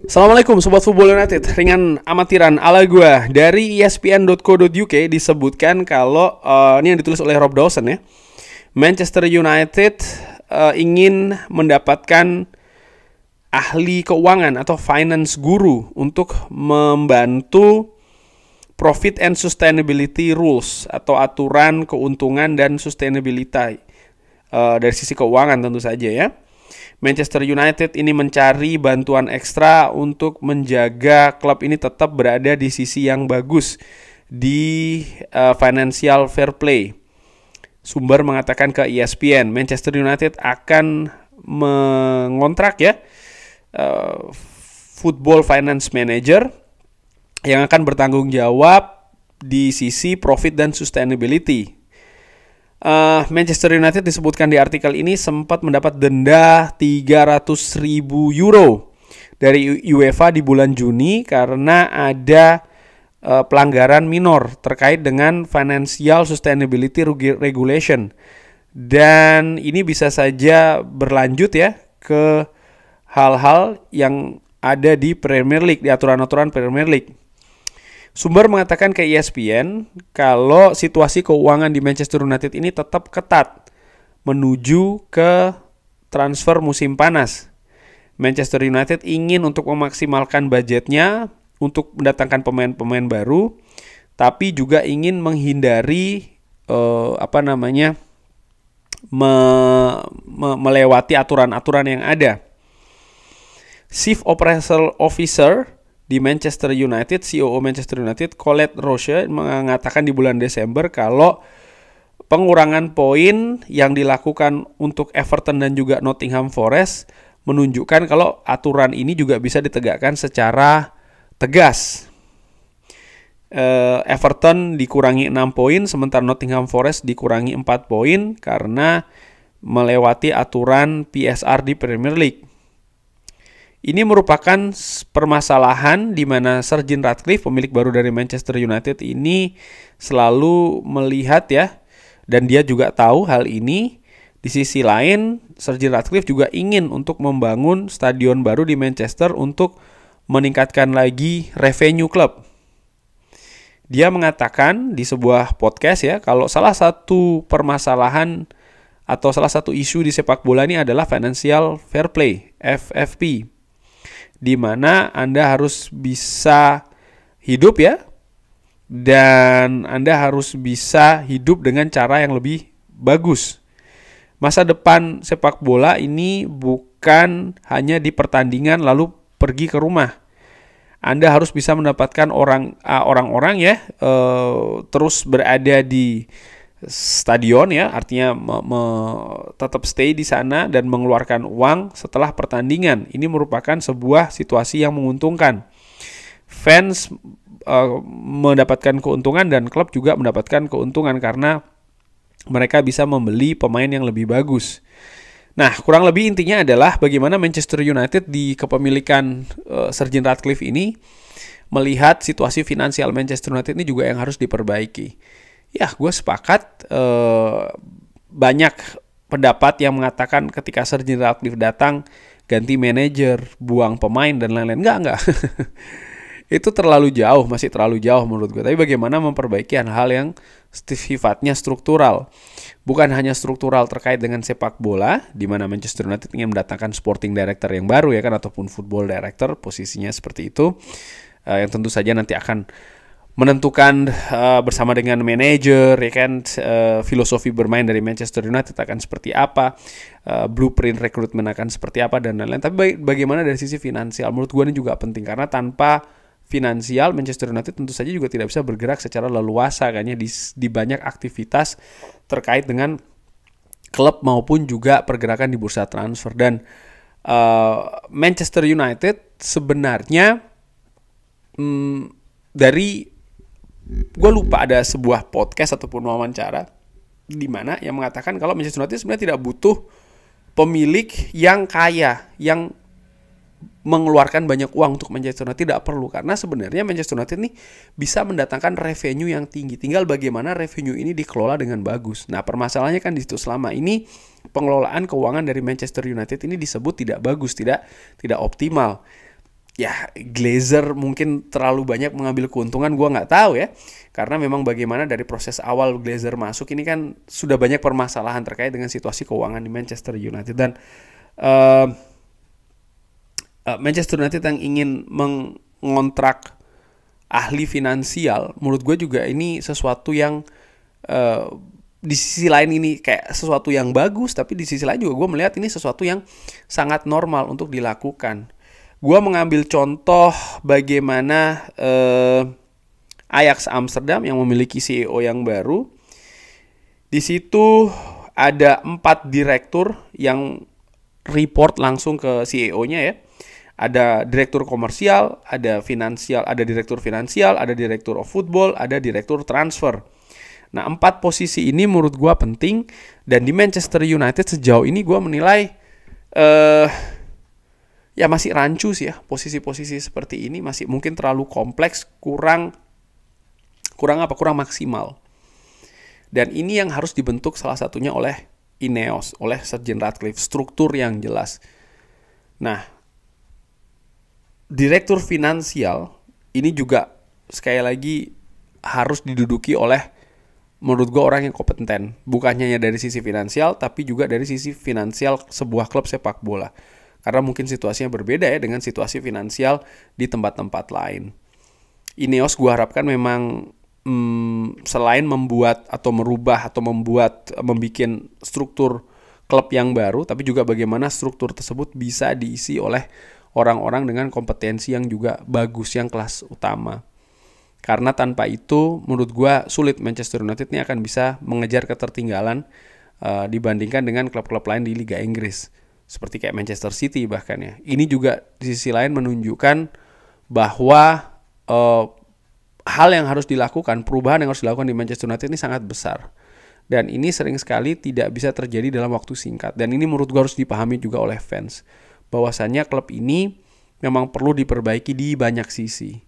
Assalamualaikum Sobat Football United Ringan amatiran ala gue Dari ESPN.co.uk disebutkan kalau uh, Ini yang ditulis oleh Rob Dawson ya Manchester United uh, ingin mendapatkan ahli keuangan atau finance guru untuk membantu profit and sustainability rules atau aturan keuntungan dan sustainability uh, dari sisi keuangan tentu saja ya Manchester United ini mencari bantuan ekstra untuk menjaga klub ini tetap berada di sisi yang bagus di uh, financial fair play. Sumber mengatakan ke ESPN, Manchester United akan mengontrak ya uh, Football Finance Manager yang akan bertanggung jawab di sisi profit dan sustainability Uh, Manchester United disebutkan di artikel ini sempat mendapat denda 300 ribu euro dari UEFA di bulan Juni karena ada uh, pelanggaran minor terkait dengan Financial Sustainability Regulation dan ini bisa saja berlanjut ya ke hal-hal yang ada di Premier League di aturan-aturan Premier League. Sumber mengatakan ke ESPN kalau situasi keuangan di Manchester United ini tetap ketat menuju ke transfer musim panas. Manchester United ingin untuk memaksimalkan budgetnya untuk mendatangkan pemain-pemain baru, tapi juga ingin menghindari eh, apa namanya me, me, melewati aturan-aturan yang ada. Chief Operational Officer di Manchester United, CEO Manchester United, Colette Roche mengatakan di bulan Desember kalau pengurangan poin yang dilakukan untuk Everton dan juga Nottingham Forest menunjukkan kalau aturan ini juga bisa ditegakkan secara tegas. Eh, Everton dikurangi 6 poin, sementara Nottingham Forest dikurangi 4 poin karena melewati aturan PSR di Premier League. Ini merupakan permasalahan di mana Sir Jim Ratcliffe, pemilik baru dari Manchester United ini selalu melihat ya, dan dia juga tahu hal ini. Di sisi lain, Sir Jim Ratcliffe juga ingin untuk membangun stadion baru di Manchester untuk meningkatkan lagi revenue klub. Dia mengatakan di sebuah podcast ya, kalau salah satu permasalahan atau salah satu isu di sepak bola ini adalah financial fair play, FFP di mana Anda harus bisa hidup ya dan Anda harus bisa hidup dengan cara yang lebih bagus. Masa depan sepak bola ini bukan hanya di pertandingan lalu pergi ke rumah. Anda harus bisa mendapatkan orang ah, orang-orang ya eh, terus berada di stadion ya, artinya me, me, tetap stay di sana dan mengeluarkan uang setelah pertandingan. Ini merupakan sebuah situasi yang menguntungkan. Fans uh, mendapatkan keuntungan dan klub juga mendapatkan keuntungan karena mereka bisa membeli pemain yang lebih bagus. Nah, kurang lebih intinya adalah bagaimana Manchester United di kepemilikan uh, eh, Sergin Ratcliffe ini melihat situasi finansial Manchester United ini juga yang harus diperbaiki ya gue sepakat eh, banyak pendapat yang mengatakan ketika Sir General datang ganti manajer, buang pemain dan lain-lain. Enggak, enggak. itu terlalu jauh, masih terlalu jauh menurut gue. Tapi bagaimana memperbaiki hal-hal yang sifatnya struktural. Bukan hanya struktural terkait dengan sepak bola, di mana Manchester United ingin mendatangkan sporting director yang baru ya kan, ataupun football director, posisinya seperti itu. Eh, yang tentu saja nanti akan menentukan uh, bersama dengan manajer ya kan uh, filosofi bermain dari Manchester United akan seperti apa uh, blueprint rekrutmen akan seperti apa dan lain-lain tapi bagaimana dari sisi finansial menurut gue ini juga penting karena tanpa finansial Manchester United tentu saja juga tidak bisa bergerak secara leluasa kayaknya di, di banyak aktivitas terkait dengan klub maupun juga pergerakan di bursa transfer dan uh, Manchester United sebenarnya hmm, dari gue lupa ada sebuah podcast ataupun wawancara di mana yang mengatakan kalau Manchester United sebenarnya tidak butuh pemilik yang kaya yang mengeluarkan banyak uang untuk Manchester United tidak perlu karena sebenarnya Manchester United ini bisa mendatangkan revenue yang tinggi. Tinggal bagaimana revenue ini dikelola dengan bagus. Nah, permasalahannya kan di situ selama ini pengelolaan keuangan dari Manchester United ini disebut tidak bagus, tidak tidak optimal ya Glazer mungkin terlalu banyak mengambil keuntungan gue nggak tahu ya karena memang bagaimana dari proses awal Glazer masuk ini kan sudah banyak permasalahan terkait dengan situasi keuangan di Manchester United dan uh, Manchester United yang ingin mengontrak ahli finansial menurut gue juga ini sesuatu yang uh, di sisi lain ini kayak sesuatu yang bagus tapi di sisi lain juga gue melihat ini sesuatu yang sangat normal untuk dilakukan gue mengambil contoh bagaimana eh, Ajax Amsterdam yang memiliki CEO yang baru. Di situ ada empat direktur yang report langsung ke CEO-nya ya. Ada direktur komersial, ada finansial, ada direktur finansial, ada direktur of football, ada direktur transfer. Nah, empat posisi ini menurut gue penting dan di Manchester United sejauh ini gue menilai eh ya masih rancu sih ya posisi-posisi seperti ini masih mungkin terlalu kompleks kurang kurang apa kurang maksimal dan ini yang harus dibentuk salah satunya oleh INEOS oleh Sergeant Radcliffe struktur yang jelas nah direktur finansial ini juga sekali lagi harus diduduki oleh menurut gue orang yang kompeten bukannya dari sisi finansial tapi juga dari sisi finansial sebuah klub sepak bola karena mungkin situasinya berbeda ya dengan situasi finansial di tempat-tempat lain. Ineos gue harapkan memang hmm, selain membuat atau merubah atau membuat eh, membuat struktur klub yang baru tapi juga bagaimana struktur tersebut bisa diisi oleh orang-orang dengan kompetensi yang juga bagus yang kelas utama karena tanpa itu menurut gue sulit Manchester United ini akan bisa mengejar ketertinggalan uh, dibandingkan dengan klub-klub lain di Liga Inggris seperti kayak Manchester City bahkan ya. Ini juga di sisi lain menunjukkan bahwa uh, hal yang harus dilakukan, perubahan yang harus dilakukan di Manchester United ini sangat besar. Dan ini sering sekali tidak bisa terjadi dalam waktu singkat. Dan ini menurut gue harus dipahami juga oleh fans. Bahwasannya klub ini memang perlu diperbaiki di banyak sisi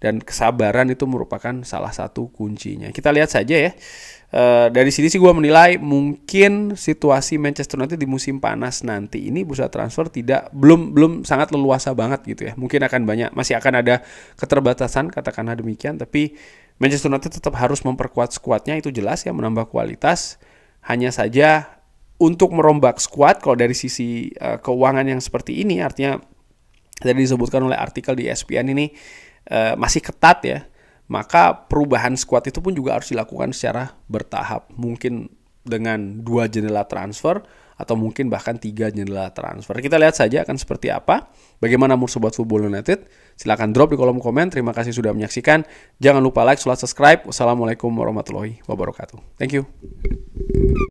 dan kesabaran itu merupakan salah satu kuncinya. Kita lihat saja ya. E, dari sini sih gue menilai mungkin situasi Manchester United di musim panas nanti ini bursa transfer tidak belum belum sangat leluasa banget gitu ya. Mungkin akan banyak masih akan ada keterbatasan katakanlah demikian. Tapi Manchester United tetap harus memperkuat skuadnya itu jelas ya menambah kualitas. Hanya saja untuk merombak skuad kalau dari sisi e, keuangan yang seperti ini artinya tadi disebutkan oleh artikel di ESPN ini Eh, masih ketat ya, maka perubahan squad itu pun juga harus dilakukan secara bertahap. Mungkin dengan dua jendela transfer atau mungkin bahkan tiga jendela transfer. Kita lihat saja akan seperti apa. Bagaimana menurut Sobat Football United? Silahkan drop di kolom komen. Terima kasih sudah menyaksikan. Jangan lupa like, subscribe. Wassalamualaikum warahmatullahi wabarakatuh. Thank you.